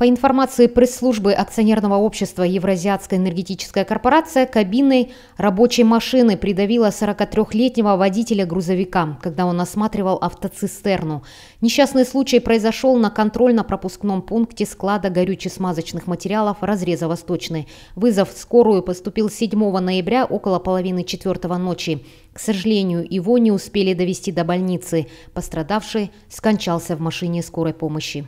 По информации пресс-службы акционерного общества Евразиатская энергетическая корпорация, кабиной рабочей машины придавила 43-летнего водителя грузовика, когда он осматривал автоцистерну. Несчастный случай произошел на контрольно-пропускном пункте склада горюче-смазочных материалов «Разреза Восточный». Вызов в скорую поступил 7 ноября около половины четвертого ночи. К сожалению, его не успели довести до больницы. Пострадавший скончался в машине скорой помощи.